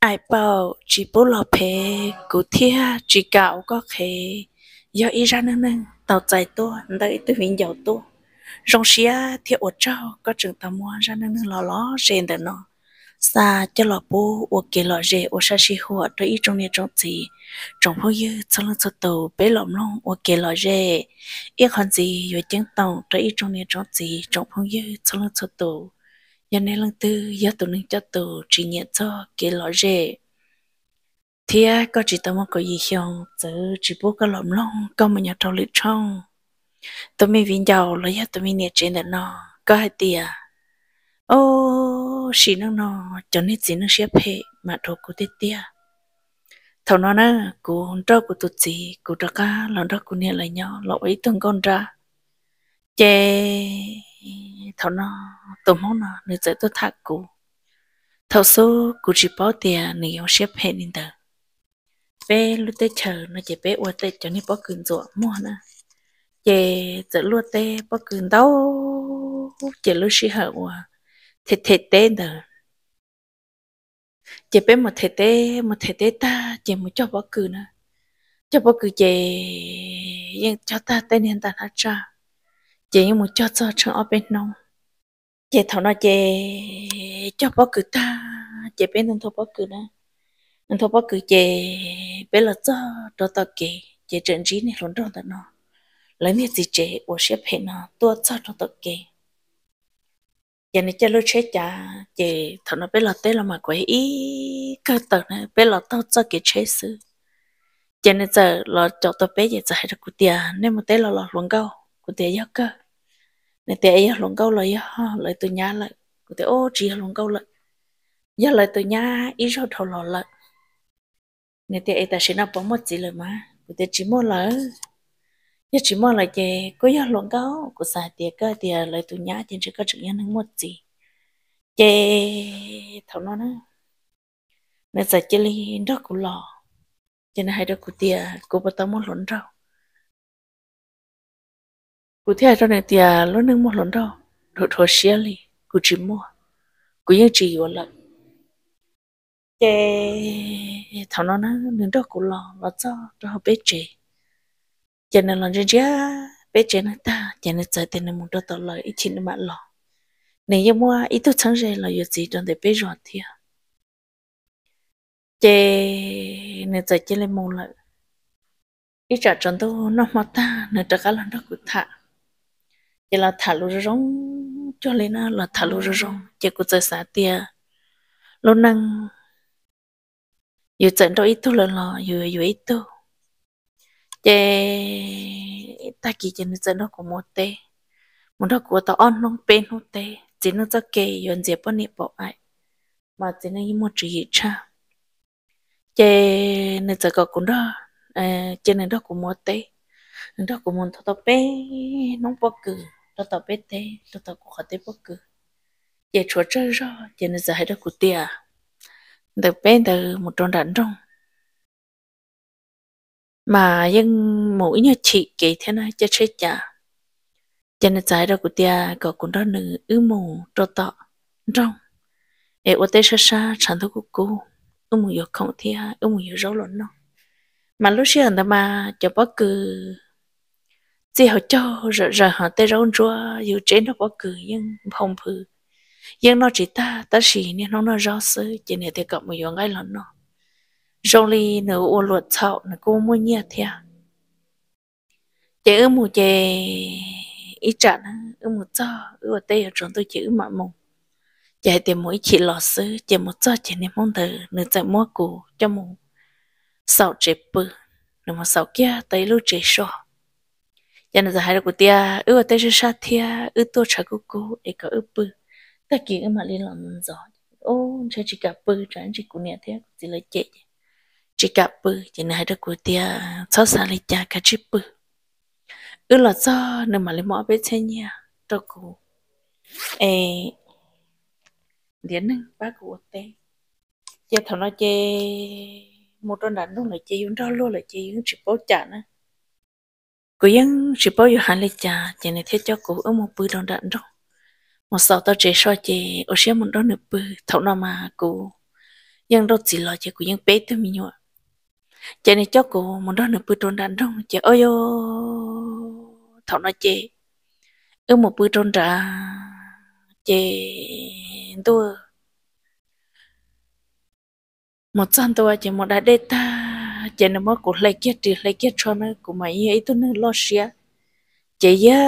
ai bảo chỉ bố lo phê cụ thia chỉ gạo có khề do y ra nâng nâng tàu chạy tua đợi tôi vĩnh giàu tua rong xia thì ổ trâu có trường tàu mua ra nâng nâng lò lò rèn đờ nó xa cho lò bố ổ kề lò rè ổ sa xì hùa đợi y trong nhà trong gì trong phố như cho lưng cho tàu bế lỏm lông ổ kề lò rè ít còn gì rồi chân tàu đợi y trong nhà trong gì trong phố như cho lưng cho tàu giờ này lần tư giờ tụi nâng cho tụ chỉ nhẹ cho cái lọ rể thì à có chỉ tao một cái gì không chứ chỉ bố cái lỏng lỏng có một nhà trâu lịt trong tụi mình vinh giàu là giờ tụi mình nhẹ trên được nó có hai tia ô xí nó nó cho nên chỉ nó xếp hệ mà đồ cô tết tia thầu nó nè cô hôn trâu của tụt gì cô trâu cá lòng trâu của nhẹ lại nhau lọ ấy từng con ra chê thọ nó tổ mẫu nó nửa giờ tôi thạc cú thọ số cú chỉ bảo tiền nửa ông xếp hết nên tờ bé lúc tới chờ nó chỉ bé qua tới cho nên bỏ cườn ruộng mua nè chỉ giờ lúc tới bỏ cườn đâu chỉ lúc xí hở qua thịt thịt tên tờ chỉ bé một thịt tê một thịt tê ta chỉ một cho bỏ cườn nè cho bỏ cườn chỉ nhưng cho ta tên hiện ta nó ra chị muốn cho cho cho ở bên nông chị thằng nó chị cho bao cử ta chị bên thằng thọ bao cử đó thằng thọ bao cử chị bên là cho cho tao kì chị trận trí này luôn tận nó lấy miệng gì chị ở xếp hết nó tua cho cho tao kì giờ này cho lúc chết cha chị thằng nó bên là tết là mà quấy ý cơ tờ này bên là tao cho cái chết sự giờ này giờ là cho tao bé giờ giờ hay là cụ tiền nên mà tết là là luôn câu cụ tiền giấc cơ nè tè ấy lòng câu lời ờ, lời từ nhà lại của tè ô chỉ lòng câu lời giờ lời từ nhà ít rồi thầu lò lại nè tè ấy ta sẽ nạp bóng một chỉ lời mà của tè chỉ mua lời giờ chỉ mua lời tè có giờ lòng câu của xài tè cơ tè lời từ nhà thì chỉ có chữ nhân một chỉ tè thầu nó nữa nè giờ chỉ lấy đó của lò cho nên hai đó của tè của bắt đầu muốn lộn rau cụ thể trong này tiền lúc nâng một lần đó đồ thua xe li cụ chỉ mua cụ yên chỉ vô lận chế thằng nó nó nên đó cụ lo lo cho cho họ bé chế chế nó lần chế bé chế nó ta chế nó chơi tiền nó muốn đó tao lời ít chín nó mà lo nếu như mua ít tu chẳng rồi là giờ gì trong để bé rồi thì chế nếu chơi chế lên mông lợi ít trả trong tôi nó mà ta nếu trả cả lần đó cụ thả giờ là thả lũ rong cho lên nó là thả lũ rong à. chỉ có chơi xả tia lúc năng giờ trận đâu ít tu là lo giờ giờ ít tu giờ ta kỳ giờ trận nó cũng một tê một đó của tao ăn nóng bên hút tê chỉ nó cho kề yon dẹp bao nhiêu bỏ ai mà chỉ nó một chỉ cha giờ nên giờ có cũng đó à, cho nên đó cũng một tê đó cũng muốn thọ tao bé nóng bao cười lo tao biết thế lo tao cũng khó tiếp bất cứ giờ chúa chơi rõ giờ nó giải được đó cụ tia bên từ một trong đạn trong mà dân mỗi nhà chị kể thế này cho chết chả cho nên giải được của tia có cũng đó nữ ư mù trò tọ trong để ô tê xa xa sản thấu của cô ư mù yếu không thia ư mù yếu rau lộn nó mà lúc xưa người ta mà cho bất cứ chỉ họ cho rồi rồi họ tới rong rúa dù trên nó bỏ cười nhưng không phừ nhưng nó chỉ ta ta chỉ nên nó nó rõ sự chỉ nên thì cộng một yếu ngay lần nó rong ly nửa u luật thọ nó cô mua nhiệt thia chế ư mù chế ít trận ư một cho ư ở tây ở trong tôi chữ mà mùng chạy tìm mỗi chỉ lọ sư chế một cho chế nên mong thử nửa chạy mua cũ cho mù sau chế bự nửa mà sau kia tới lúc chế sọ cho nên giờ hai của tia ư tê sẽ sát tia ư tôi chả cô cô để có ư bự ta kỳ ư mà lên làm gió ô sẽ chỉ gặp bự chẳng chỉ của nhà thế chỉ lấy chết chỉ gặp bự cho nên hai đứa cô tia sau xa lấy cha cả chỉ bự ư là do nên mà lấy mọi bên thế nhà tôi cô ê điển nâng bác của tê chơi thằng nó chơi một đơn đặt lúc này chơi yun đó luôn là chơi yun chỉ bố chả nữa cô yên chỉ bao nhiêu hàng lấy trà chỉ nên thiết cho cô ở một bữa đồng đạn đó một sau tao chỉ so chỉ ở xem một đón nửa bữa thấu nào mà cô yên đâu chỉ lo chỉ cô yên bé tôi mình nhọ chỉ nên cho cô một đón nửa bữa đồng đạn đó chỉ ôi yo thấu nào chỉ ở một bữa đồng đạn chỉ tôi một trăm tôi chỉ một đại đê ta chị nó mới cũng lấy kia chị lấy kia cho nó cũng mấy ấy tôi nó lo xia chị ấy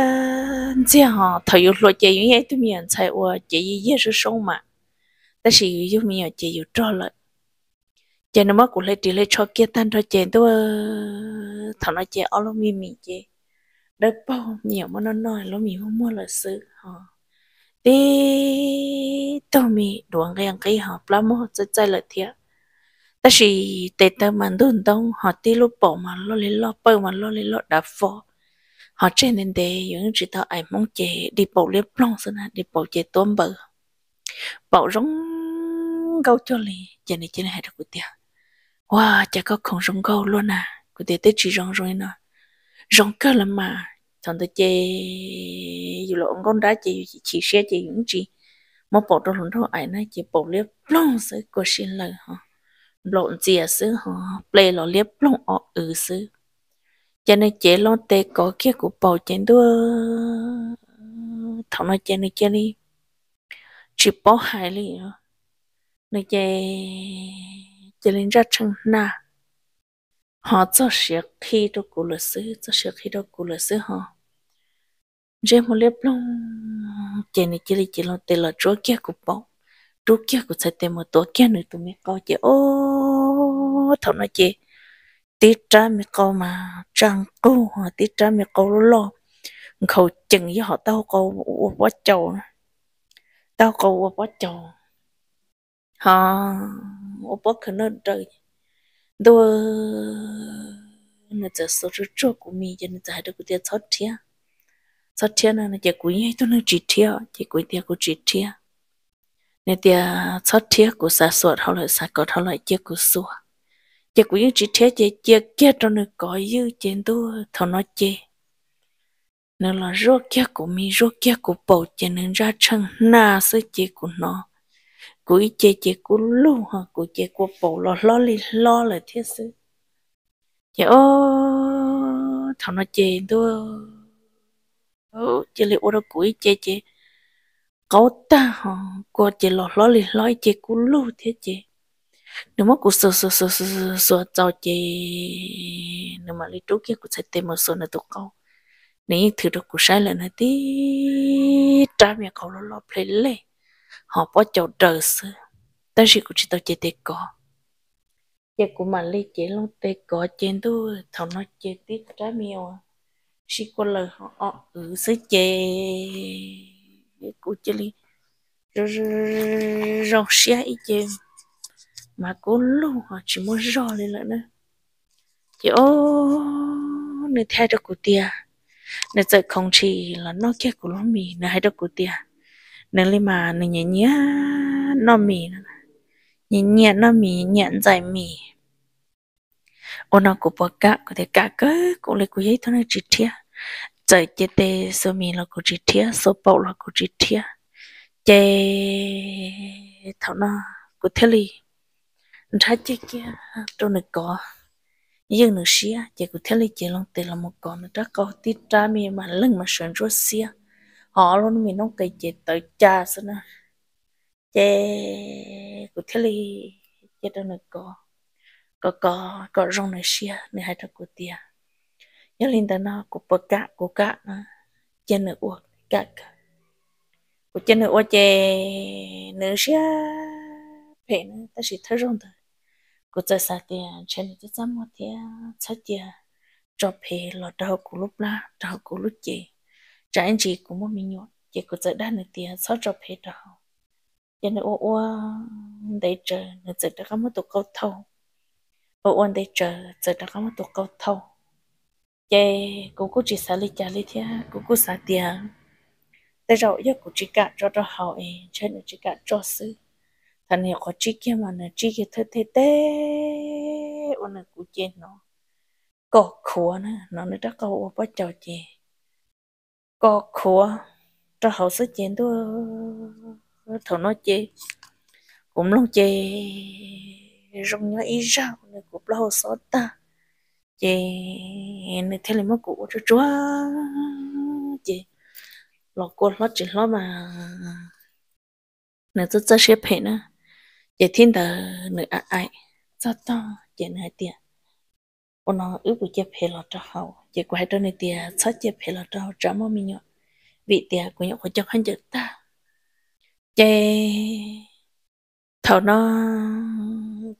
uh, chị họ thời yêu lo chị ấy tôi miền sai qua chị ấy số sống mà ta chỉ yêu miền chị yêu cho lại chị nó mới cũng lấy chị lấy cho kia tan cho uh, chị tôi thằng nó chị ở lo mi mi chị đỡ bao nhiều mà nó nói lo mi mua là sự họ đi tôi mi đuổi ngang cái họ plasma rất rất là thiệt ta chỉ tê tơ mà đun đông họ đi lúc bỏ mà lo lấy lo bơi mà lo lấy lo đã phò họ trên nền đề những chỉ tao ai mong chế đi bộ liếp long sơn à đi bộ chế tuôn bơ bộ rong gâu cho lì giờ này trên hai được tiền wow chả có không rong gâu luôn à của tiền tới chỉ rong rồi nè rong cơ lắm mà thằng ta chế dù là ông con đá chị chỉ xe chị những chị mà bộ đồ lon đâu ai nè chị bộ liếp long sơn của xin lời hả lộn dìa sư họ play lọ liếp lộn ọ ừ sư cho nên chế lon tê có kia của bầu chén đua thằng nó chơi này chơi đi chỉ bỏ hai lý này nó chơi lên ra chẳng na họ cho sẹt khi đó cụ lửa sư cho sẹt khi đó cụ lửa sư họ chơi một liếp long chơi này chơi đi chơi lon tê là chúa kia của bầu chúa kia của sai tê một tổ kia nữa tụi mình coi chơi ô mua thằng nó chị tí trả mấy câu mà trăng cô họ tí trả mấy câu lo khẩu chừng với họ tao câu quá chầu tao câu quá chầu họ ô bố khẩn nó đời đua nó giờ số rửa chỗ của mình giờ nó giờ được cái thót thia thót thia là nó giờ cuối hay tôi nó chỉ thia chỉ cuối thia của chỉ thia nên thia thót thia của sa sụt họ lại sa cột họ lại chia của sụt chị cũng chỉ thế chị chị kia trong nước có dư chị tu thọ nó chị nó là rốt kia của mi rốt kia của bầu chị nên ra chân na sự chị của nó của chị chị của lu hả của chị của bầu lo lo li lo là thế sự chị ô thọ nó chị tu ô chị li ô đó của chị chị cậu ta hả của chị lo lo li lo chị của lu thế chị nếu mà cuộc sống sống sống sống sống cho chị nếu mà lấy trước kia cuộc sẽ tìm một số nơi tụ câu nếu thử được cuộc sai lần này đi trả mẹ cậu lo lo play lên họ bỏ chậu đời sự ta chỉ cuộc chỉ tao chơi tê cỏ chơi của mà lấy chị lo tê cỏ chơi tu thằng nó chơi tí trả mẹ à chỉ có lời họ ở ừ sẽ chơi cuộc chơi rồi rồi rồi rồi rồi mà cố lu họ chỉ muốn rõ lên lại nữa thì ô nơi theo được cụ tia nơi giờ không chỉ là nó kia của nó mì nơi hay được cụ tia nơi lên mà nơi nhẹ nhẹ nó mì nhẹ nhẹ nó mì nhẹ dài mì ô nó của bọc cá có thể cá cơ cũng lấy của giấy thôi này chỉ tia giờ chỉ tê số mì là của chỉ tia số bọ là của chỉ tia chế thảo nó của thế li thấy chứ kia tôi này cỏ nhưng nữa xia chỉ có thế lấy chỉ long tiền là một con nữa đó có tít ra mi mà lưng mà sườn rồi xia họ luôn mình nó cây chỉ tới cha xí nữa chế có thế lấy chế đó này cỏ cỏ cỏ cỏ rong nữa xia nữa hai thằng của tia nhớ linh ta nó của bờ cá của cá chế nữa uộc cá của chế nữa uộc chế nữa xia phải nữa ta chỉ thấy rong thôi กูจะสาเตียฉันจะจำว่าเตียสักเตียจอบเพลอดาวกูลุบละดาวกูลุบเจจานจีกูไม่มีหยดเจกูจะได้หนึ่งเตียสักจอบเพดาวยันอ้วนได้เจอหนึ่งจะได้ก็มาตัวเก่าเท่าอ้วนได้เจอจะได้ก็มาตัวเก่าเท่าเจกูกูจีสาลิจาลิเทียกูกูสาเตียแต่เราอยากกูจีกะจอดเราเฮาเองฉันจีกะจอซื้อ kan hi ko chike mana chike the the te ona ku che nó có khua nó nó nó rất câu bắt chào chị có khua cho hậu sức chuyện tôi thầu nó chị cũng lúc chị rong nhớ ý ra nó cũng lâu số ta chị nó thế là mất cụ cho chúa chị lọ cô lọ chị lọ mà nó rất rất xếp hệ nữa giờ dạ thiên tờ nữ à ai cho to giờ dạ nữ tiền ông nó ước buổi chép phê lọt cho hậu giờ quay cho nữ tiền cho chép phê lọt cho trả mô mình nhọ vị tiền của nhọ của chồng hơn chữ ta chơi thảo nó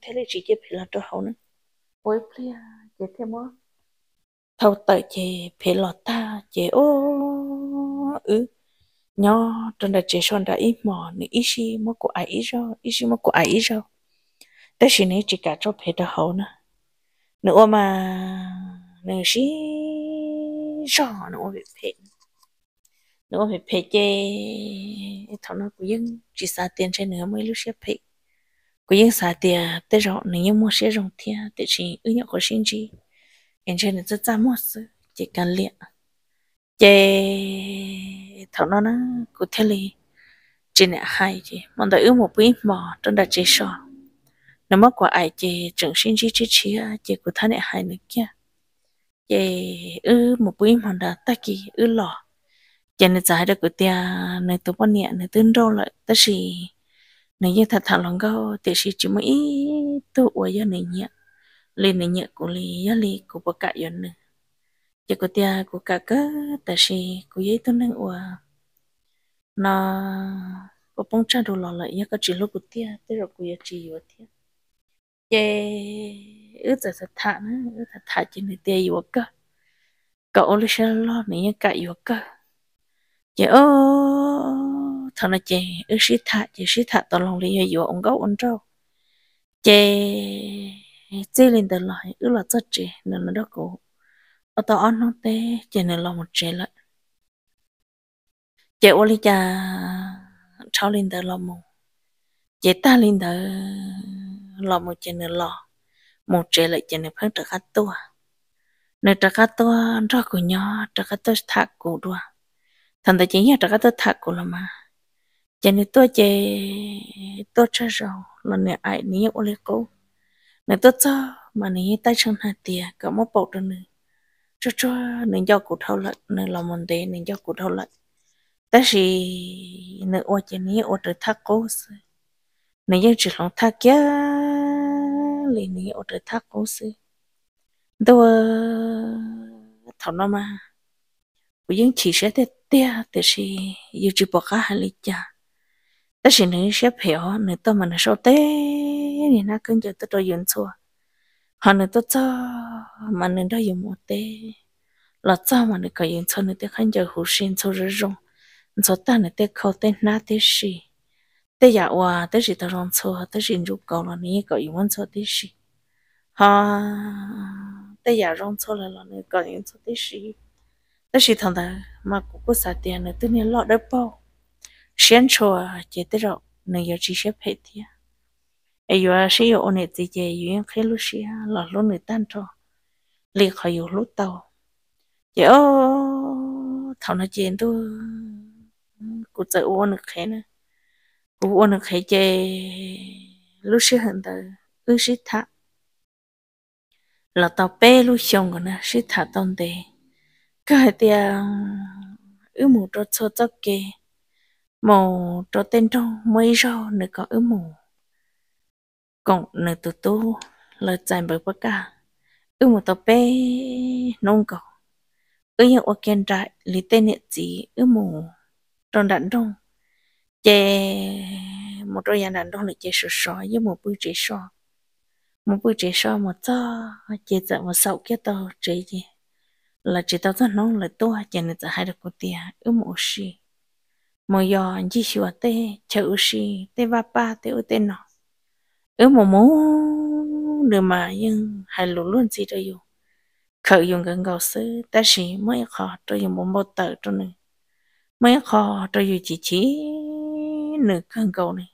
thế là chỉ chép phê lọt cho hậu nữa ôi kia chơi thêm mó thảo tờ chơi phê lọt ta chơi ô ước nhớ trong đó chỉ son đã ít mò nên ít gì mà của ai ít rồi ít gì mà của ai ít rồi đó chỉ nên chỉ cả cho phê đó hậu nữa nữa mà nên gì rõ nữa về phê nữa về phê chê thằng nó cũng dân chỉ xả tiền trên nữa mới lúc xếp phê cũng dân xả tiền tới rồi nên nhớ mua xe rồng thia tới chỉ ưu nhọ của sinh chi em trên là rất ra mua sự chỉ cần liệt chế thằng nó nó cụ thể là chỉ nè hai chị mong đợi ước một bí mò trong đời chế sọ nó mất quả ai chị trưởng sinh chi chi chi chị cụ thể nè hai nữa kia chị ư một bí mò đã ta kỳ ư lò chị nè giải được cụ tia nè tụ bao nè nè tương đâu lại ta chỉ nè như thật thằng lòng gâu thì chỉ chỉ mới tôi ở giờ nè nhẹ lên nè nhẹ của lì giờ lì của bậc cả giờ nữa chỉ có tia của cả cơ tại vì của giấy tôi nên ủa nó có bông cha đồ lò lại nhá có chỉ lúc của tia tới rồi của chỉ của tia chế ướt giờ thật thà nữa ướt thật thà chỉ người tia của cơ cậu lấy xe lo này nhá cả của cơ chế ô thằng nó chế ướt sĩ thà chế sĩ thà tao lòng lấy của ông gấu ông trâu chế chế lên từ lại ướt là chất chế nên nó đó cổ ở tao ăn nó té chỉ nên lo một chế lại chế ô lý cha cháu lên tới lo một chế ta lên tới lo một chỉ nên lo một chế lại chỉ nên phân trợ khát tua nên trợ khát tua ra của nhỏ trợ khát tua thạc của đua thằng ta chỉ nhớ trợ khát tua thạc của là mà chỉ nên tua chè tua chơi rồi lần này ai ní ô lý cô nên tua cho mà ní tay chân hạt tiền cả một bộ đơn nữa cho cho nên cho cụ thâu lại, nên làm mòn tế nên cho cụ thâu lại, ta chỉ nên ô chân ní ô được thác cố sư nên dân chỉ lòng thác kia liền ní ô được thác cố sư đâu thằng nào mà của dân chỉ sẽ thế tia thì chỉ yêu chỉ bỏ cả hai lịch cha ta chỉ nên xếp hiểu nên tôi mà nó sau tế nên nó cần cho tôi tôi dùng xua hắn nữa tôi mà nên đó dùng một tê là cho mà nữa cái dùng cho nữa tê khăn giờ hữu sinh cho rồi rong cho ta nữa tê khâu tê na tê xì tê giả hòa tê gì ta làm cho tê gì chụp cầu là nãy cái dùng cho tê xì ha tê giả rong cho là là nữa cái dùng cho tê xì tê xì thằng ta mà cũng có sát tiền nữa tự nhiên lọt đất bao xuyên cho chỉ tê rồi nữa giờ chỉ xếp hết tiền ai yo shi yo one ti ye yin khe lu shi ha lo lu ni tan cho li kho yu lu tao ye o thao na chen tu ku tsa u on khe na u on khe che lu shi han da u shi tha là tao bé lu xong rồi nè shi thả tông đề cái tia ư mù cho cho cho kê mù cho tên trong mấy rau nữa có ư mù còn nửa tụ tu là chạy bởi bất cả ư ừ, một tàu bé nông cầu ư ừ, hiệu ở kiên trại lý tên hiện chỉ ư ừ, mù tròn đạn đông chè một đôi nhà đạn đông là chè sửa sọ với một bữa chế sọ một bữa chế sọ một cho chè dạ một sậu kia tàu chế gì là chế tàu rất nông là tua chè này dạ hai được một tiền ư một xì một giờ chỉ sửa tê chờ xì tê ba ba tê ư tê nọ ở một muốn được mà nhưng hay lũ luôn gì đó yêu khởi dùng gần gạo sư ta chỉ mới khó cho dùng một bao tờ cho nên mới khó cho dùng chỉ chỉ nửa gần gạo này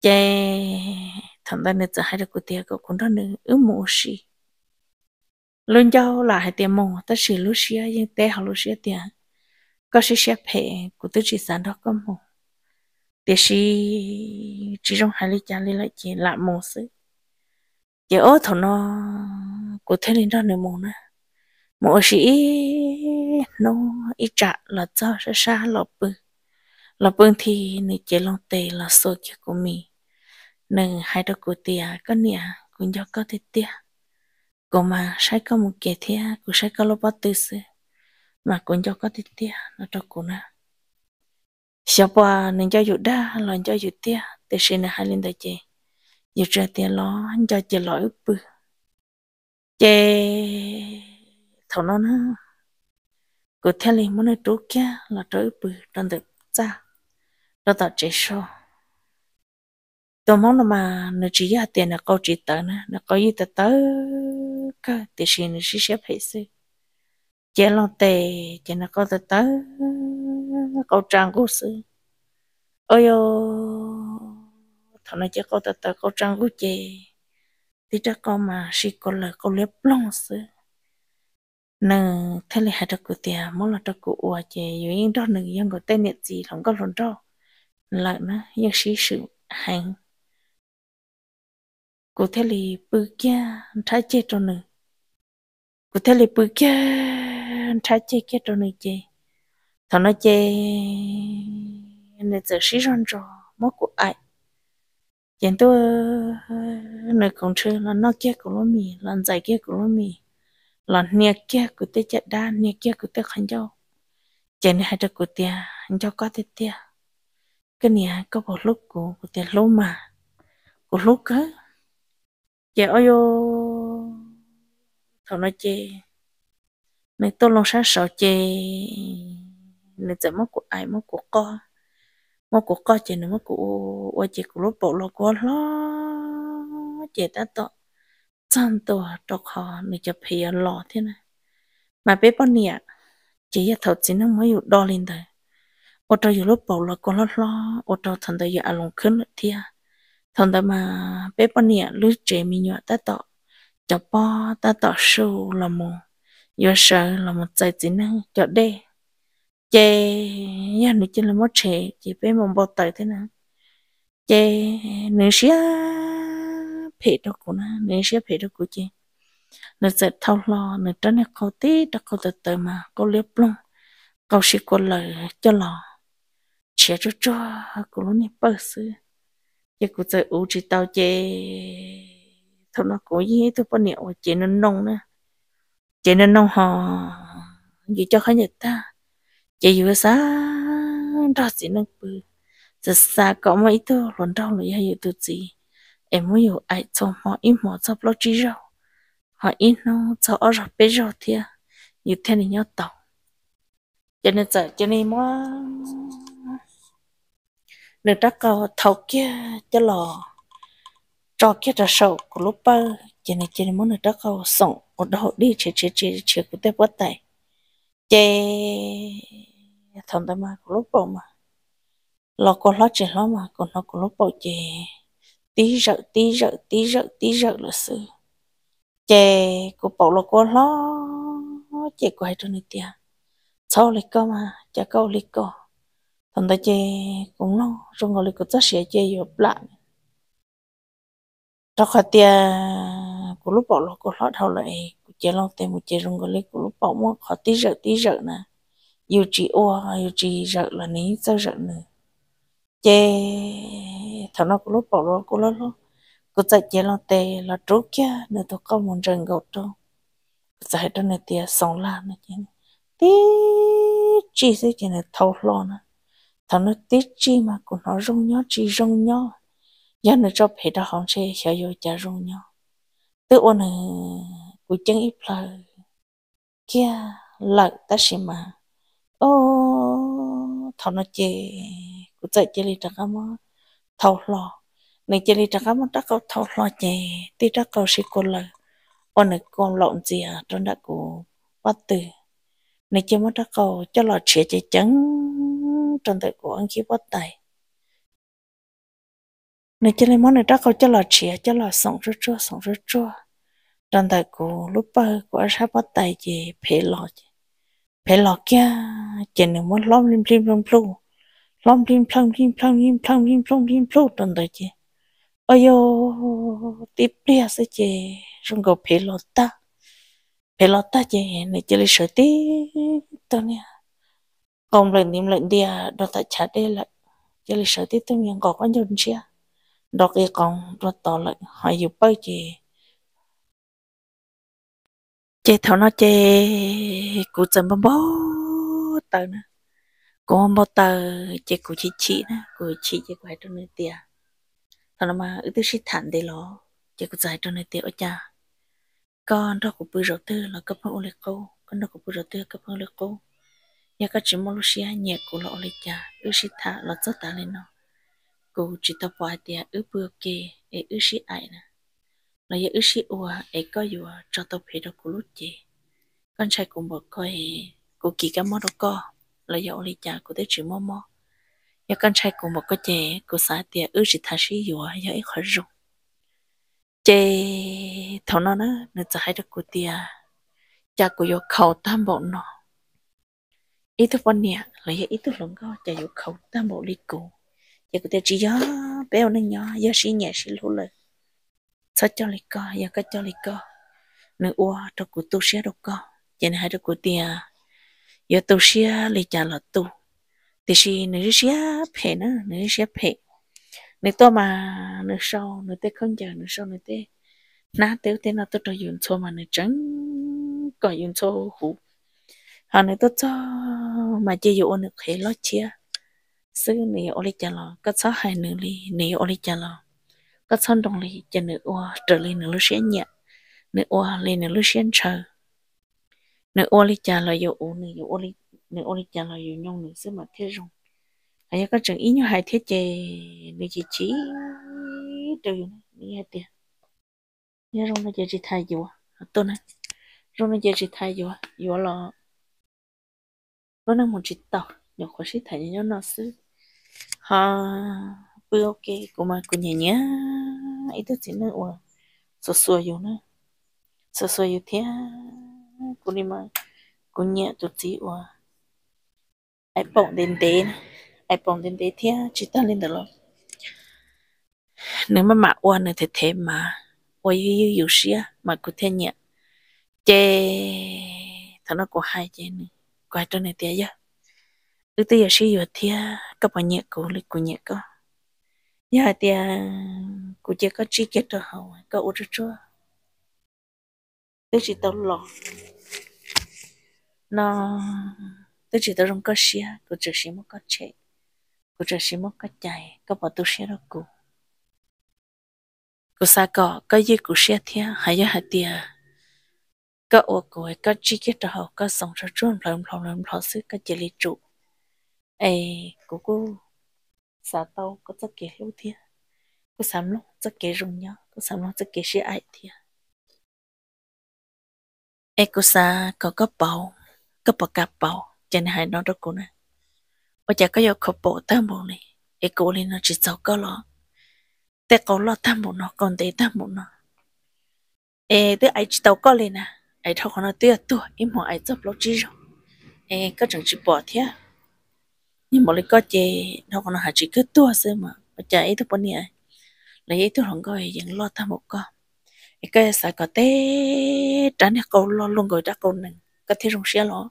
chè thằng ta nên giờ hai đứa của tiệc của cũng đó nữa ước mũ gì luôn giao là hai tiền mồ ta chỉ lúc xưa nhưng tê họ lúc xưa tiền có sự xếp hệ của tôi chỉ sản đó có mồ thế thì chỉ trong hai lít cha lý lại chỉ là một sự giờ ớ thằng nó có thể lên đó này mồ nữa, mồ sĩ nó ít trả là cho xa xa lọp bự, lọp bưng thì nị chỉ lòng tề là số kia của mình nên hai đứa của tia có nè cũng do có thể tia cô mà sai có một kẻ thia cũng sai có lọ bắt tư sự mà cũng do có thể tia nó cho cô nào 小巴人家有的，人家有的，但是呢还领导姐，有这点了，人家姐老一辈，姐头脑呢，个天里没那多干，老多一辈，长得咋，老到这说，多忙了嘛，那只要点那高级的呢，那高一的到个，但是呢是些配饰，姐老的，姐那高的到。câu trang cố sư ôi ô thằng này chắc câu tật tật câu trang cố chê thì chắc câu mà si câu lời câu lép long sư nè thế là hai đặc cụ tiề mỗi là đặc cụ ua chê rồi yên đó nè yên có tên nhật gì không có lộn đó lại nữa yên sĩ sự hành cụ thế là bự kia trái chết rồi nè cụ thế là bự kia trái chết kia rồi nè chê thằng nó chê nó giờ sĩ ron trò mất của ai chẳng tôi ờ, nó còn chơi là nó kia của nó mì lần dài kia của nó mì lần nia kia của tê chặt đa nia kia của tê khăn châu chẳng hai đứa của tia anh cho có tê tia cái này có một lúc của của tia lâu mà của lúc cơ chè ôi ô thằng nó chê mày tôi lo sáng sợ chê nó chỉ mất của ai mất của co mất của co chỉ nó mất của ô chỉ của lớp bộ lo của lo chỉ ta to chân to cho họ nó chỉ phải lo thế này mà bé bao nhiêu chỉ là thầu chỉ nó mới được đo lên thôi ở trong lớp lúc bộ lo của lo lo ô tô thằng đấy giờ à lùng khấn thì thằng đấy mà bé bao nhiêu lúc trẻ mình nhọ ta to cho ba ta to sâu là một giờ sợ là một trái chỉ năng cho đê chê nhà nữ chân là mất trẻ chỉ bé mong bọt tới thế nào chê nữ xía phê đó của nó nữ xía phê đó của chị, nữ sẽ thâu lo nữ tránh là câu tí đó câu từ từ mà câu liếp luôn câu xí cô lời cho lò trẻ cho cho của luôn này bơ sư chê của trời ủ chỉ tao chê thâu nó cố gì tôi bao nhiêu chê nó nông nữa chê nó nông hò gì cho khá nhật ta chị vừa xa đó chị nó bự giờ xa có mấy thứ lần đầu lấy hay từ gì em mới hiểu ai cho họ im họ lo chi rồi họ in nó cho ở rồi bây giờ thì như thế này nhau tàu cho nên giờ cho nên mà được đã có kia cho lò cho kia ra sầu của lúc bơ cho nên cho nên muốn được đã có sống ở đó đi chơi chơi chơi chơi của tế bớt tay chơi thằng mà cũng lúc bầu mà lọ có lọ chỉ lọ mà còn nó cũng lúc bầu chè tí rợ tí rợ tí rợ tí rợ là sự chè của bầu lọ có lọ chè của hai đứa này tia sau lịch cơ mà chả câu lịch cơ thằng ta chè cũng nó trong ngồi lịch cơ rất sẽ chè nhiều lạ trong khi tia của lúc bầu lọ có lọ thâu lại chè lọ tem một chè rung ngồi lấy của lúc bầu mà khỏi tí rợ tí rợ nè yêu chị ô yêu chị rợ là ní sao rợ nữa chê thằng nó cũng lúc bỏ lúa cũng lúc lúc cũng chạy chê lo tê lo trú kia nữa tôi có muốn rừng gột đâu giải đó này tia sống là nó chứ tí chị sẽ chỉ này thâu lo nữa thằng nó tí chi mà cũng nó rung nhó chị rung nhó giờ nó cho phải đó không sẽ hiểu rồi chả rung nhó tự ôn này của chân ít lời kia lợi ta xí mà thọ nó chê cũng chạy chê li trăng mơ thầu lo này chê li trăng mơ trắc câu thầu lo chê tí trắc câu xí cô lờ ôn này con lộn gì à trong đã của bắt từ này chê mơ trắc câu cho lò chê chê chấn trong thời của anh khi bắt tay này chê li món này trắc câu cho lò chê cho lò sống rứa chua sống rứa chua trong thời của lúc bơ của anh sắp bắt tay chê phê lò chê phải lo kia chỉ nên muốn lom lim lim lom lu lom lim lom lim lom lim lom lim lom lim lu tuần tới chứ ôi yo tiếp đi à sẽ chứ không có phải lo ta phải lo ta chứ này chỉ là sợ tí tôi nha còn lần niệm lần đi à đó ta chả đi lại chỉ là sợ tí tôi nhận có có nhung chưa đó cái còn đó tỏ lại họ dùng bao chứ chê thảo nó chê cụ chấm bó bó tờ nè có bó tờ chê cụ chỉ chỉ nè cụ chỉ chê cụ hai trong nơi tia thảo nó mà ư tư sĩ thản đi lo chê cụ giải trong nơi tia ở cha con đó cụ bự rầu tư là cấp hơn lịch cô con đó cụ bự rầu tư cấp hơn lịch cô nhà các chị mua xia nhẹ cụ lọ lịch cha ư sĩ thả là rất ta lên nó cụ chỉ tập bài tia ư bừa kề ư sĩ ai nè nó giờ ước sĩ ua ấy có ua cho tao phải đâu của lúc gì con trai cũng bỏ coi cô kỳ cái món đâu co, là giờ lấy cha của tới chữ mò mò nhà con trai cũng bỏ coi chè cô xã tiệt ước sĩ thà sĩ ua giờ ấy khỏi rụng chè thầu nó nó nó จะให้ đâu của tiệt cha của yêu khẩu tam bộ nó ít thức vấn nè là giờ ít thức lòng có cha yêu khẩu tam bộ đi cụ giờ của tiệt chỉ nhớ béo nên nhỏ, giờ sĩ nhẹ sĩ lú lời sao cho lịch co giờ cái cho lịch co nửa ua trong cuộc tu sửa đâu co giờ này hai trong cuộc tiền giờ tu sửa lịch trả là tu thì si nửa sửa phê nữa nửa sửa phê nửa to mà nửa sau nửa tê không giờ nửa sau nửa tê ná tiêu tê nó tôi cho dùng cho mà nửa trắng còn dùng cho hủ họ nửa tôi cho mà chỉ dụ nửa khế lo chia sư nửa ô lịch trả là cái sáu hai nữ li nữ ô lịch ก็ซ่อนตรงลีจะเนื้ออัวเจอลีเนื้อลูเชียนเนี่ยเนื้ออัวลีเนื้อลูเชียนเชอเนื้ออัวลีจะลอยอยู่อูเนื้ออยู่อัวลีเนื้ออัวลีจะลอยอยู่ยงเนื้อซึ่งมาเท่รงอันนี้ก็จึงอีนี่หายเท่เจเนื้อจีจีเจออยู่นี่ไงเตี้ยเนี่ยรงมันจะจีไทยอยู่ตัวนั้นรงมันจะจีไทยอยู่อยู่หรอก็นั่งมุนจิตต่ออยู่ขอชิไทยเนี่ยนอซื้อฮะ ok của mà của nhà nhé ấy tôi chỉ nói ủa sửa sửa yếu nữa sửa sửa yếu thế cô đi mà cô nhẹ tôi chỉ ủa ai bỏng đến đến ai bỏng đến đến thế chỉ ta lên được rồi nếu mà mà ủa nữa thế thế mà ủa yếu yếu yếu xia mà cô thế nhẹ chê thằng nó có hai chê nữa quay cho này thế chứ ưu tiên là sử dụng thế các bạn nhẹ cô lịch cô nhẹ cơ giờ thì cụ chỉ có chi kết được hậu có ủ được chưa tôi chỉ tao lọ nó tôi chỉ tao không cái xia cụ chỉ xia mất cái chạy cụ chỉ xia mất có chạy có bỏ tôi xe đâu cụ cụ sao có cái gì cụ xe thia hay là hay tia có ủ cụ có chi kết được hậu có sống cho trốn lầm lầm lầm lầm sự có chỉ lý trụ ấy cụ cụ sa tàu có chắc kế hiểu thiệt có sắm lúc chắc kế rung nhá có sắm lúc chắc kế sẽ ai thiệt ai có sa có có bầu có bầu cặp bầu cho nên hai nó đó cô nè bây giờ có yêu khổ bộ tam bộ này ai cô lên nó chỉ sau có lo te có lo tam bộ nó còn te tam bộ nó ai đứa ai chỉ tàu có lên nè à? ai thâu nó tiếc tuổi im họ ai chấp lo chỉ rồi e có chẳng chỉ bỏ thiệt nhưng mà lấy có chè nó còn hạt chỉ cứ tua sơ mà mà chả ấy tôi bốn nè lấy ấy tôi không có gì lo tham một con cái sợ có té trả nè cô lo luôn rồi trả cô nè có thể rung xe lo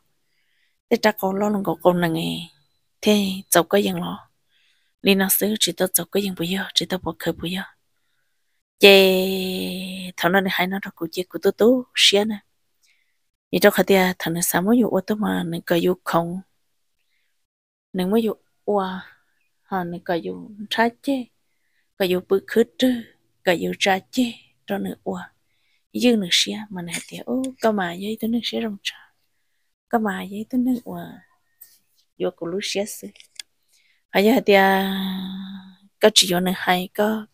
thế trả cô lo luôn rồi câu nè thế cháu có gì lo nên nó xứ chỉ tao cháu có gì bây giờ chỉ tao bỏ khơi bây giờ chè thằng nó này hay nó đâu cũng chè của tôi tôi xe nè như trong khi thằng nó sao mới dụ ô tô mà nó có dụ không nâng mới dụ oa họ nè cái dụ trái chê cái dụ bự khứ trư cái dụ trái chê cho nè oa dư nè xia mà này thì ô cơ mà dây tôi nè xia rong trà cơ mà dây tôi nè oa dụ cụ lú xia sư ở giờ thì có chỉ dụ nè hay có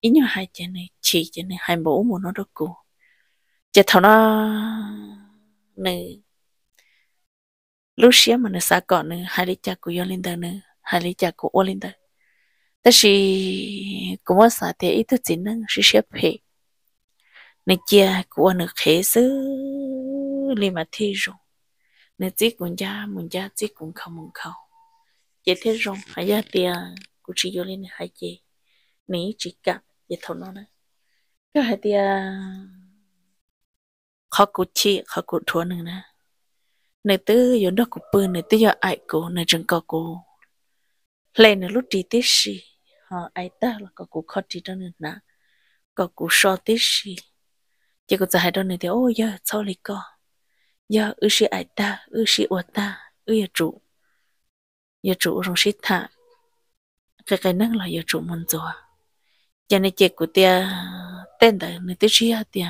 ít nhiều hay chè này chỉ chè này hai bố một nó đó cũ chè thằng nó này lúc xía mà nó xa cọ nữa hai lý cha của Yolinda nữa hai lý cha của Olinda ta chỉ cũng có xa thì ít thứ gì nữa xí xếp hệ nên chia của nó khế xứ li mà thi rồi nên chỉ cũng cha muốn cha chỉ cũng không muốn không chỉ thế rồi hai gia tiền của chị Yolinda hai chị nãy chỉ gặp vậy thâu nó đấy cái hai tiền khó cụt chi khó cụt thua nữa nè nơi tư yếu đó của bư nơi tư yếu ai cô nơi rừng cỏ cô lên nơi lúc đi tí xì họ ai ta là cỏ cô khó đi đó nữa nè cỏ cổ so tí xì chỉ có hai đó nơi thì ô giờ sau lì cỏ giờ ư xì ai ta ư xì ô ta ư giờ chủ giờ chủ rong xì thả cái cái năng là giờ chủ muốn rồi cho nên chị của tia tên đời nơi tí xì tia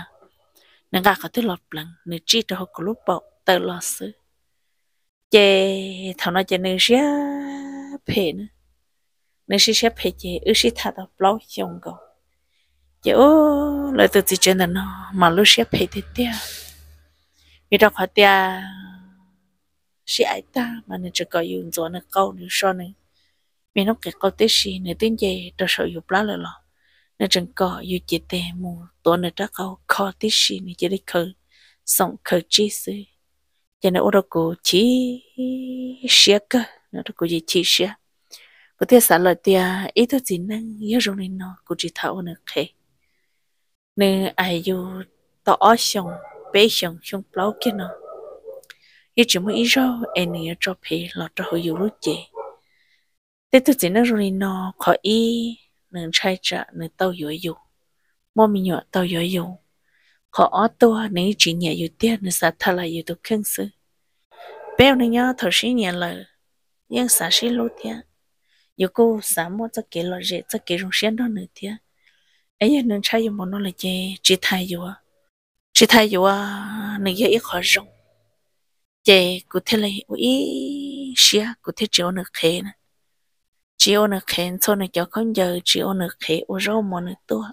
nên gà có thứ lọt lằng nơi chi cho họ có lúc bọc tờ lọt xứ chế thằng nó chế nữ sĩ phê nữa nữ sĩ sẽ phê chế ư sĩ thà đó lâu chồng cầu chế ô lời từ từ trên nó mà lúc sẽ phê thế tia vì đâu phải tia sĩ ai ta mà nên chỉ có dùng chỗ nó câu nữa so này vì nó cái câu tới gì nên tiếng chế cho sợ dùng lá lời lo nên chẳng có dùng chỉ tè mù tổ nên đã câu khó tới gì nên chỉ đi khờ sống khờ chi sự giờ nó ô cô chỉ xia cơ nó đâu cô gì chỉ xia cô thấy sợ là tia ít thôi gì năng nhớ rồi nên nó cô chỉ thảo nó khé nên ai yêu tỏ xong bé xong xong lâu kia nó ý chỉ muốn ý cho anh nhớ cho phe là cho họ yêu lúc gì thế thôi gì năng rồi nên nó khó ý nên trai trả nên tao yêu yêu mô mình nhỏ tao yêu yêu khó tua nên chỉ nhẹ yêu tiếc nên sa thà là yêu tục khăng sự béo này nhá thở sĩ nhà lời nhưng xả sĩ lú thế yêu cô xả mua cho kỹ lo dễ cho kỹ rong xuyên đó nữa thế ấy giờ nên trai một nó là chê chỉ thay yêu chỉ thay yêu này giờ ít khó rong chê cụ thể là ý xia cụ thể chỉ ôn được nè chỉ ôn được khé này cho con giờ chỉ ôn được khé ô một nữa tua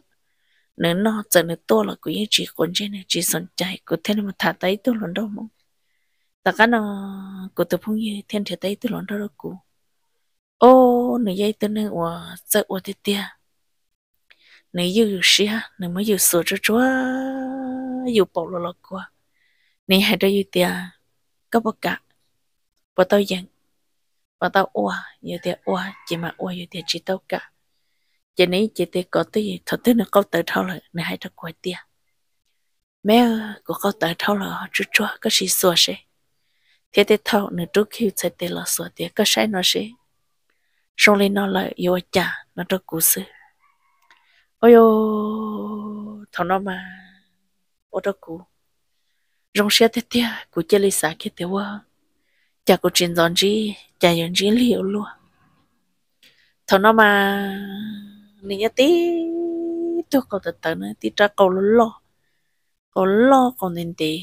nữa nó giờ nữa tua là quý chỉ còn trên này chỉ sồn chạy cụ thế là mà thả tay tôi luôn đâu mong ta cái nó của tôi phong như thiên trở tay tôi lón đó cụ ô nửa dây tôi nên ủa sợ ủa tê tê nửa dư xí ha nửa mới dư sửa cho chúa dư bỏ lọ lọ qua nửa hai đôi dư tê có bao cả bao tao dặn bao tao ủa dư tê ủa chỉ mà ủa dư tê chỉ tao cả chỉ nãy chỉ tê có tới gì thật tới nửa câu tới thao lại nửa hai đôi quay tê mẹ của câu tới thao là chúa chúa có gì sửa sẽ thế thế thâu nửa trước khi sẽ tê là sửa tê có sai nó sẽ xong lên nó lại yêu chả nó rất cú sự ôi ô thằng nó mà ô đó cú rong xe thế tê cú chơi lấy xả kia tê quá chả có chuyện giòn gì chả giòn gì liệu luôn thằng nó mà nên nhớ tí tôi còn tự tử nữa tí cho cầu lo cậu lo còn nên tí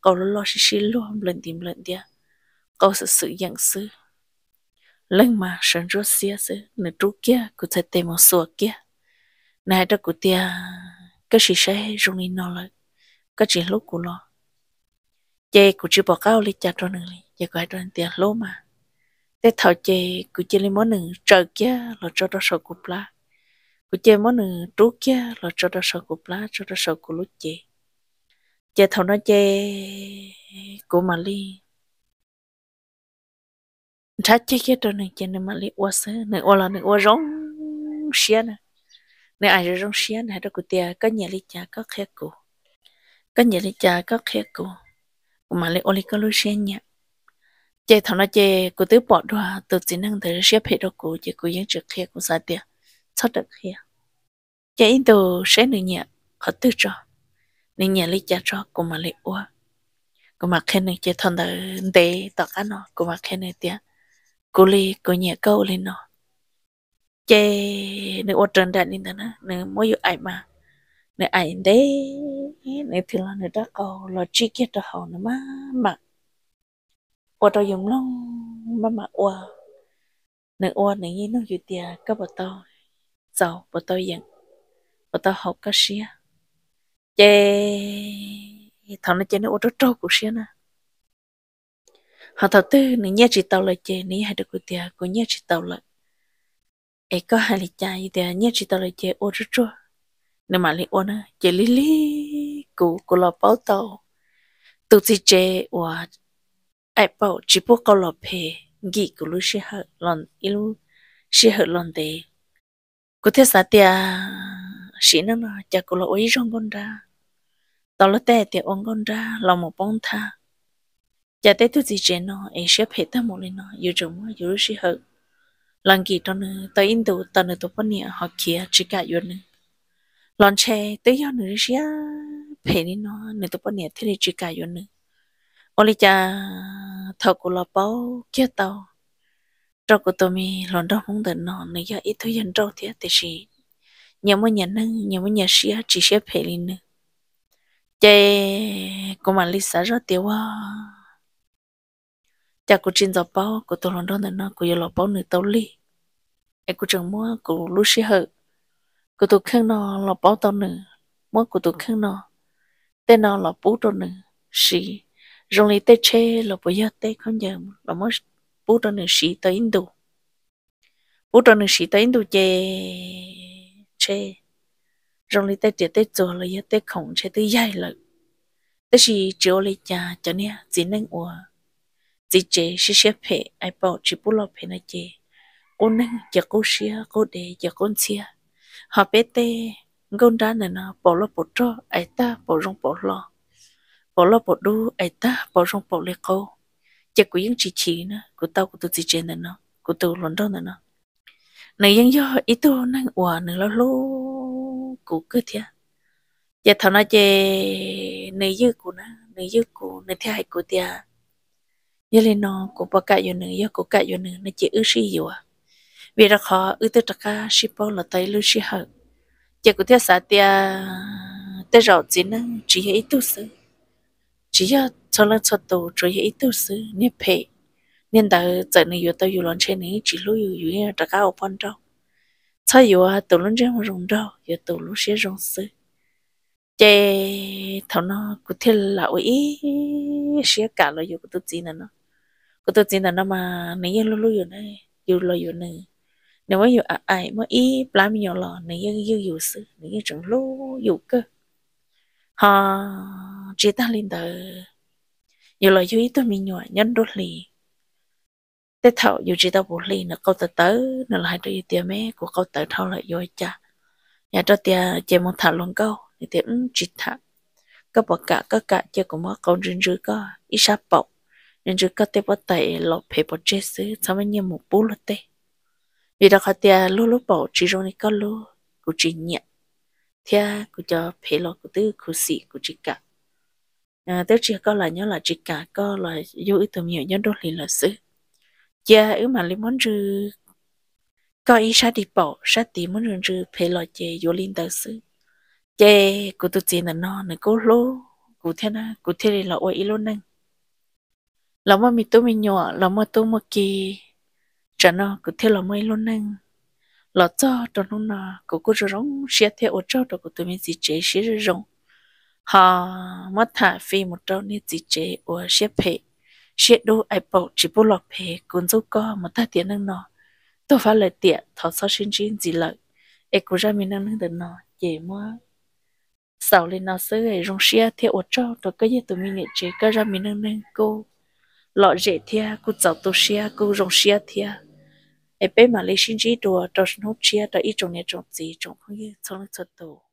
cầu lo xí xí luôn lần tìm lần tiền có sự sự dạng sư lên mà sẵn rốt xia sư nè trú kia cụ thể tìm một sùa kia nè đó cụ tia cái gì sẽ rung in nó lại cái gì lúc của nó chê cụ chưa bỏ cao lên chặt cho nừng lên chê cụ hai đoàn tiền lô mà thế thọ chê cụ chê lên món nừng trời kia là cho đó sợ cụ la cụ chê món nừng trú kia là cho đó sợ cụ la cho đó sợ cụ lúc chê chê thọ nó chê cụ mà li chắc chết chết rồi này chân này mà lấy ô sơ này ô là này ô rong xia nè này ai rồi rong xia này đó có tiền có nhà lấy cha có khép cổ, có nhà lấy cha có khe cụ mà lấy ô có lối xia nhá chơi thằng nó chơi cụ tứ bỏ đồ, tự chỉ năng thấy xia phải đâu cụ chơi cụ vẫn trực khép cụ sao tiền, sao được khép? chơi in đồ xia này nhá khó tự cho này nhà lấy cha cho cụ mà lấy ô cụ mà khe này chơi thằng đó để tọt ăn nó cụ mà khe này tia cô li cô nhẹ câu lên nó chê nếu ở trên đại nên thế nếu mỗi dự ai mà nếu ai đấy nếu thì là nếu đã câu là chỉ kia cho họ nữa mà mà ở trong dùng long mà mà qua nếu qua nếu như nó dự tiền các bà tao giàu bà tao dặn bà tao học cái xia chê thằng nó chê nó ở trâu của xia nè họ thầu tư nên nhớ chỉ tàu lại chơi nên hai đứa của tiệt của nhớ chỉ tàu lại ấy có hai lít chai gì tiệt nhớ chỉ tàu lại chơi ô chút chút nếu mà lấy ôn nữa chơi lí lí cụ cụ lò bao tàu tụt gì chơi và ai bảo chỉ bố câu lò phê nghĩ cụ lúc xí hở lần ilu xí hở lần đấy cụ thế sao tiệt xí nữa nó chả cụ lò ấy rong con ra tàu lót tè tiệt ông con ra lòng một bóng tha giờ tới tôi chỉ trẻ nó anh sẽ phải ta một lần nó yêu chúng yêu lúc sẽ hợp lần kỳ đó nữa tới Ấn Độ, tới ở tụ bên nhà họ kia chỉ cả yêu nữa lần che tới giờ nữa sẽ phải đi nó nữa tụ bên nhà thế chỉ cả yêu nữa ôi cha thầu của lọ bao kia tàu trâu của tôi mi lần đó không đến nó nữa giờ ít thôi dân trâu thì thì gì nhiều mới nhà nâng nhiều mới nhà sẽ chỉ sẽ phải đi nữa chơi của mà Lisa rất tiêu quá cha cô chín giờ bao cô tôi lần đó nữa nó cô giờ lọ bao nửa tàu li, em cô chẳng mua cô lúc xí hở cô tôi khăng nó lọ bao tàu nửa mua cô tôi khăng nó tên nó lọ bú tàu nửa xí rồi lấy tay che lọ bao giờ tay không giờ lọ mua bú tàu nửa xí tới Indo bú tàu nửa xí tới Indo che, che, rồi lấy tê chê tê chùa lấy tay khổng che tay dài lợi tay xí chịu lấy cha cho nè chỉ nên uống chị chế sẽ sẽ phải ai bảo chị bù lo phải nói chị cô nâng giờ cô xia cô để giờ cô xia họ bé tê con đá này nó bỏ lo bỏ cho ai ta bỏ rong bỏ lo bỏ lo bỏ đu ai ta bỏ rong bỏ lê cô chỉ của những chị chị nữa cô tao của tụi chị chị này nó của tụi lần đó này nó này ยัง do ít tôi năng ủa nữa lo lo của cứ thế giờ thằng nó chơi này dư cô nè này dư cô này thế hay cô thế à? giờ nó cũng bỏ cả yêu nữ giờ cũng cả nó chỉ ước gì yêu à ra khó ước tất cả ship là tay lưu ship chỉ có thể sao tia tới rào chỉ nó chỉ hệ tu sư chỉ giờ cho lên cho tổ chỉ hệ tu sư nếp phê nên đời giờ này yêu tao yêu lần trên này chỉ lưu yêu yêu tất cả ở bên trong cho à tổ lần trên mà rong đâu yêu tổ lúc sẽ rong sư chế thằng nó cứ thế là ý sẽ cả là yêu của tôi chỉ nó ก็ตัวจริงแต่นมาในยังรู้อยู่นะอยู่รออยู่หนึ่งเดี๋ยวว่าอยู่อ่ะไอ้เมื่ออีปลาไม่ยอมรอในยังยังอยู่ซื้อในยังจังรู้อยู่ก็ฮะจีตาลินเดอร์อยู่รออยู่อีตัวมีหน่วยยันรุลีแต่เท่าอยู่จีตาบุลีนะเขาเตอร์นั่นแหละตัวอยู่เตียแม่กูเขาเตอร์เท่าไรย้อยจ้ะอย่าตัวเตียเจมองถาลงเก้าในเตียอืมจีตาก็บอกกะก็กะเจ้ากูมาเขาเรื่อยๆก็อีชาเป่า nên chú có thể bắt tay lọ phê bỏ chế xứ sao mới nhận mục bố lọ tê vì đó khó tìa lô lô bỏ chỉ rong này có lô cụ chỉ nhận thia cụ cho phê lọ cụ tư cụ xị cụ chỉ cả à, tớ tới có là nhớ là chỉ cả có là vô ý tưởng nhiều nhớ đôi lì là xứ giờ ứ mà lấy món rư có ý sa đi bỏ sa tí món rư rư phê lọ chè vô linh tờ xứ chè cú tư chỉ là nó này cố lô cụ thế na cụ thế là ôi ý lô năng lỡ mà mình tu mình nhỏ lỡ mà tôi một kỳ cho nó cứ theo lỡ mấy luôn nè. lỡ cho cho nó là cứ cứ rồi rong xe theo ở cho cho cứ tôi mình gì chế xe rồi rong Ha, mất thả phi một trâu nên gì chế ô xe phe xe đô ai bảo chỉ bố lọ phe cũng giúp co một thả tiền nâng nó tôi phải lời tiện thọ sao xin xin gì lợi ai cũng ra mình nâng nâng được nọ. dễ mà sau lên nó sẽ rong xe theo ở cho cho cái gì tôi mình nghệ chế cái ra mình nâng nâng cô lọ rẻ thia cô cháu tôi xia cô rong xia thia em bé mà lấy xin gì đồ cho nó chia cho ít trong nhà trong gì trong không như trong lúc xuất tổ